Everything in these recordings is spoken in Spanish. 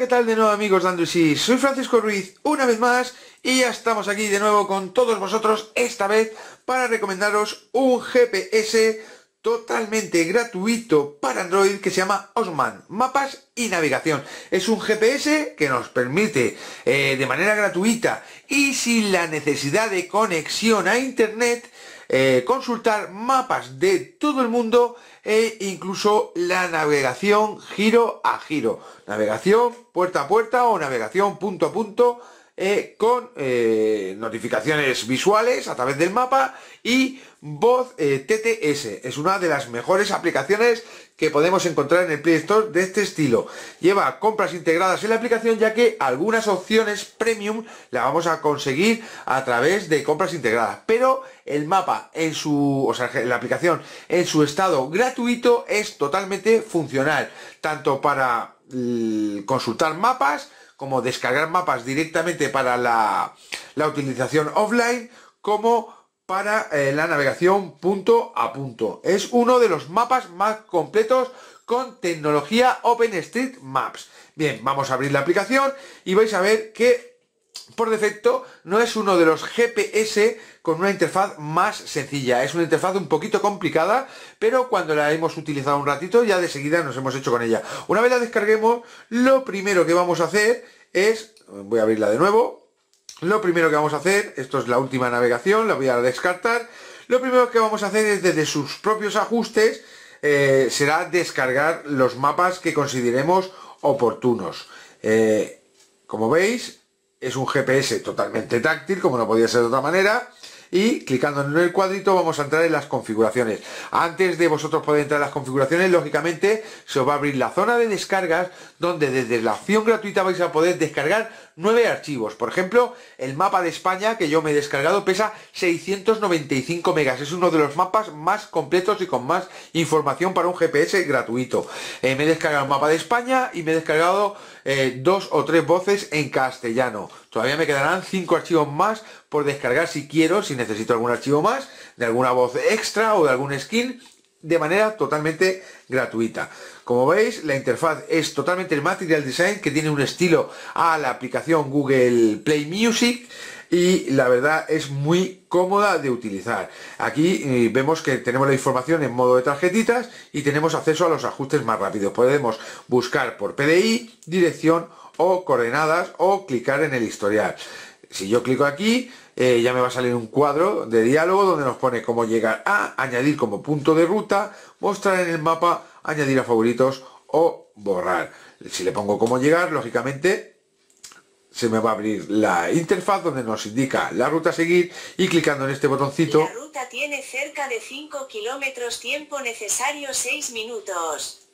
¿qué tal de nuevo amigos de Soy Francisco Ruiz una vez más y ya estamos aquí de nuevo con todos vosotros esta vez para recomendaros un GPS totalmente gratuito para Android que se llama Osman, mapas y navegación. Es un GPS que nos permite eh, de manera gratuita y sin la necesidad de conexión a Internet eh, consultar mapas de todo el mundo e incluso la navegación giro a giro. Navegación puerta a puerta o navegación punto a punto eh, con eh, notificaciones visuales a través del mapa y voz eh, TTS. Es una de las mejores aplicaciones que podemos encontrar en el Play Store de este estilo. Lleva compras integradas en la aplicación ya que algunas opciones premium las vamos a conseguir a través de compras integradas. Pero el mapa en su, o sea, la aplicación en su estado gratuito es totalmente funcional, tanto para mm, consultar mapas, como descargar mapas directamente para la, utilización offline, como para eh, la navegación punto a punto. Es uno de los mapas más completos con tecnología OpenStreetMaps. Bien, vamos a abrir la aplicación y vais a ver que por defecto no es uno de los GPS con una interfaz más sencilla. Es una interfaz un poquito complicada, pero cuando la hemos utilizado un ratito ya de seguida nos hemos hecho con ella. Una vez la descarguemos, lo primero que vamos a hacer es, voy a abrirla de nuevo, lo primero que vamos a hacer, esto es la última navegación, la voy a descartar, lo primero que vamos a hacer es desde sus propios ajustes, eh, será descargar los mapas que consideremos oportunos. Eh, como veis, es un GPS totalmente táctil, como no podía ser de otra manera, y clicando en el cuadrito vamos a entrar en las configuraciones. Antes de vosotros poder entrar en las configuraciones, lógicamente se os va a abrir la zona de descargas donde desde la opción gratuita vais a poder descargar nueve archivos. Por ejemplo, el mapa de España que yo me he descargado pesa 695 megas. Es uno de los mapas más completos y con más información para un GPS gratuito. Eh, me he descargado el mapa de España y me he descargado eh, dos o tres voces en castellano. Todavía me quedarán 5 archivos más por descargar si quiero, si necesito algún archivo más, de alguna voz extra o de algún skin, de manera totalmente gratuita. Como veis, la interfaz es totalmente el Material Design, que tiene un estilo a la aplicación Google Play Music, y la verdad es muy cómoda de utilizar. Aquí eh, vemos que tenemos la información en modo de tarjetitas y tenemos acceso a los ajustes más rápidos. Podemos buscar por PDI, dirección o coordenadas o clicar en el historial. Si yo clico aquí, eh, ya me va a salir un cuadro de diálogo donde nos pone cómo llegar a, añadir como punto de ruta, mostrar en el mapa, añadir a favoritos o borrar. Si le pongo cómo llegar, lógicamente se me va a abrir la interfaz donde nos indica la ruta a seguir y clicando en este botoncito... La ruta tiene cerca de 5 kilómetros, tiempo necesario 6 minutos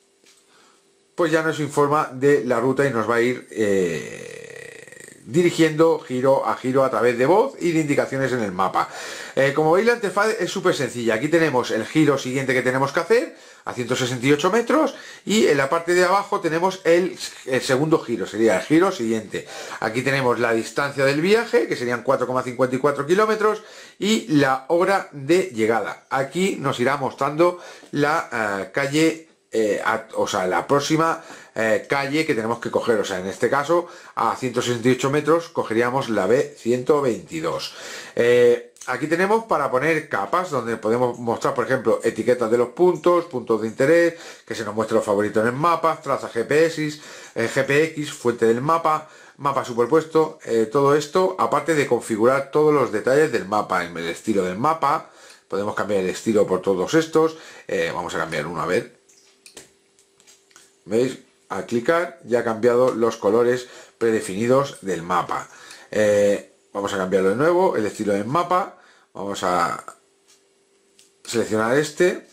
pues ya nos informa de la ruta y nos va a ir eh, dirigiendo giro a giro a través de voz y de indicaciones en el mapa. Eh, como veis la interfaz es súper sencilla. Aquí tenemos el giro siguiente que tenemos que hacer a 168 metros y en la parte de abajo tenemos el, segundo giro, sería el giro siguiente. Aquí tenemos la distancia del viaje, que serían 4,54 kilómetros y la hora de llegada. Aquí nos irá mostrando la eh, calle eh, o sea, la próxima eh, calle que tenemos que coger. O sea, en este caso, a 168 metros cogeríamos la B122. Eh, aquí tenemos para poner capas, donde podemos mostrar, por ejemplo, etiquetas de los puntos, puntos de interés, que se nos muestre los favoritos en el mapa, Traza GPS, GPX, fuente del mapa, mapa superpuesto, todo esto, aparte de configurar todos los detalles del mapa, el estilo del mapa, podemos cambiar el estilo por todos estos, vamos a cambiar uno a ver, ¿Veis? Al clicar ya ha cambiado los colores predefinidos del mapa. Eh, vamos a cambiarlo de nuevo, el estilo del mapa. Vamos a seleccionar este.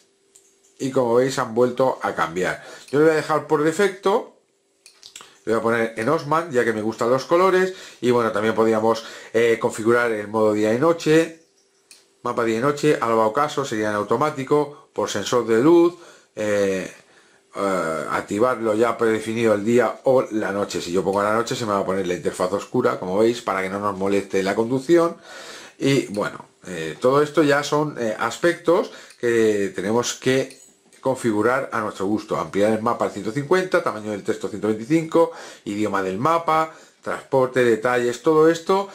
Y como veis han vuelto a cambiar. Yo lo voy a dejar por defecto lo voy a poner en Osman ya que me gustan los colores y bueno también podríamos eh, configurar el modo día y noche mapa día y noche alba caso sería en automático por sensor de luz eh, eh, activarlo ya predefinido el día o la noche. Si yo pongo la noche se me va a poner la interfaz oscura, como veis, para que no nos moleste la conducción. Y bueno, eh, todo esto ya son eh, aspectos que tenemos que configurar a nuestro gusto. Ampliar el mapa al 150, tamaño del texto 125, idioma del mapa, transporte, detalles, todo esto,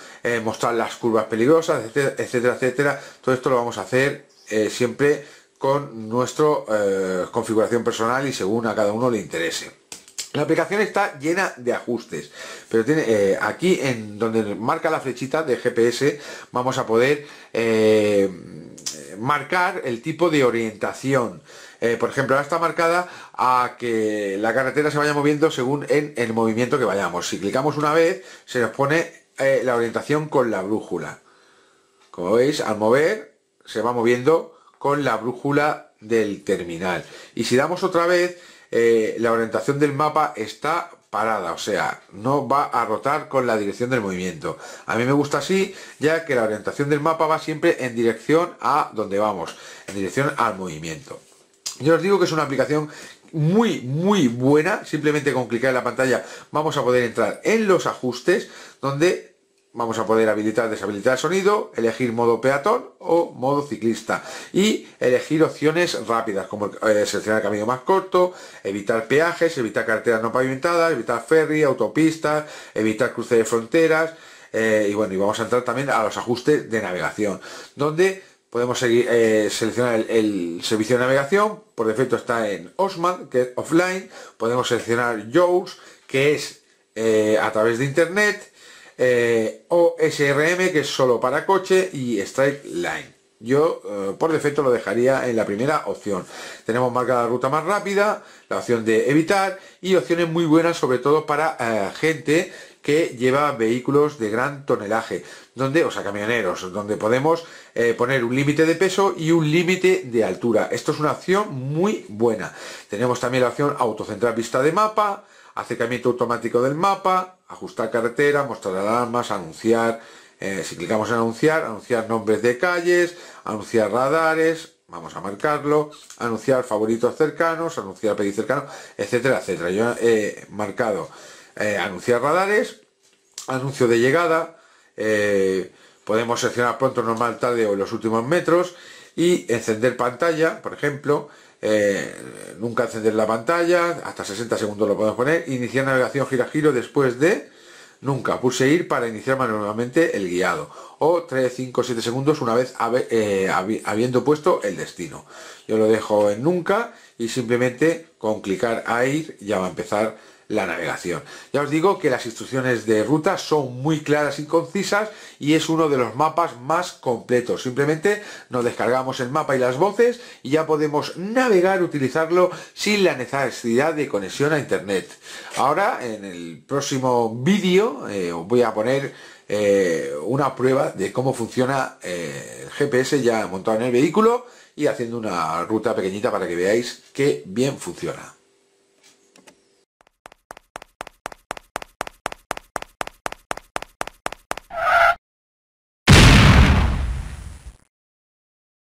mostrar las curvas peligrosas, etcétera, etcétera, Todo esto lo vamos a hacer siempre con nuestra eh, configuración personal y según a cada uno le interese. La aplicación está llena de ajustes, pero tiene eh, aquí en donde marca la flechita de GPS vamos a poder eh, marcar el tipo de orientación. por ejemplo, ahora está marcada a que la carretera se vaya moviendo según en el movimiento que vayamos. Si clicamos una vez, se nos pone la orientación con la brújula. Como veis, al mover se va moviendo con la brújula del terminal. Y si damos otra vez, eh, la orientación del mapa está parada, o sea, no va a rotar con la dirección del movimiento. A mí me gusta así, ya que la orientación del mapa va siempre en dirección a donde vamos, en dirección al movimiento. Yo os digo que es una aplicación muy, muy buena. Simplemente con clicar en la pantalla vamos a poder entrar en los ajustes, donde vamos a poder habilitar deshabilitar sonido, elegir modo peatón o modo ciclista y elegir opciones rápidas como eh, seleccionar el camino más corto, evitar peajes, evitar carreteras no pavimentadas, evitar ferry, autopistas, evitar cruce de fronteras eh, y bueno, y vamos a entrar también a los ajustes de navegación donde podemos seguir, eh, seleccionar el, servicio de navegación, por defecto está en Osman, que es offline, podemos seleccionar Joe's que es a través de internet, eh, o OSRM, que es solo para coche, y Strike Line. Yo eh, por defecto lo dejaría en la primera opción. Tenemos marca la ruta más rápida, la opción de evitar y opciones muy buenas sobre todo para eh, gente que lleva vehículos de gran tonelaje, donde, o sea, camioneros, donde podemos poner un límite de peso y un límite de altura. Esto es una opción muy buena. Tenemos también la opción autocentrar vista de mapa, acercamiento automático del mapa, ajustar carretera, mostrar alarmas, anunciar, eh, si clicamos en anunciar, anunciar nombres de calles, anunciar radares, vamos a marcarlo, anunciar favoritos cercanos, anunciar pedir cercano, etcétera, etcétera. Yo he eh, marcado eh, anunciar radares, anuncio de llegada, podemos seleccionar pronto, normal, tarde o los últimos metros y encender pantalla, por ejemplo, eh, nunca encender la pantalla, hasta 60 segundos lo podemos poner, iniciar navegación gira giro después de nunca, Puse ir para iniciar manualmente el guiado, o 3, 5, 7 segundos una vez eh, habiendo puesto el destino. Yo lo dejo en nunca y simplemente con clicar a ir ya va a empezar la navegación. Ya os digo que las instrucciones de ruta son muy claras y concisas y es uno de los mapas más completos. Simplemente nos descargamos el mapa y las voces y ya podemos navegar, utilizarlo sin la necesidad de conexión a internet. Ahora en el próximo vídeo eh, os voy a poner eh, una prueba de cómo funciona eh, el GPS ya montado en el vehículo y haciendo una ruta pequeñita para que veáis que bien funciona.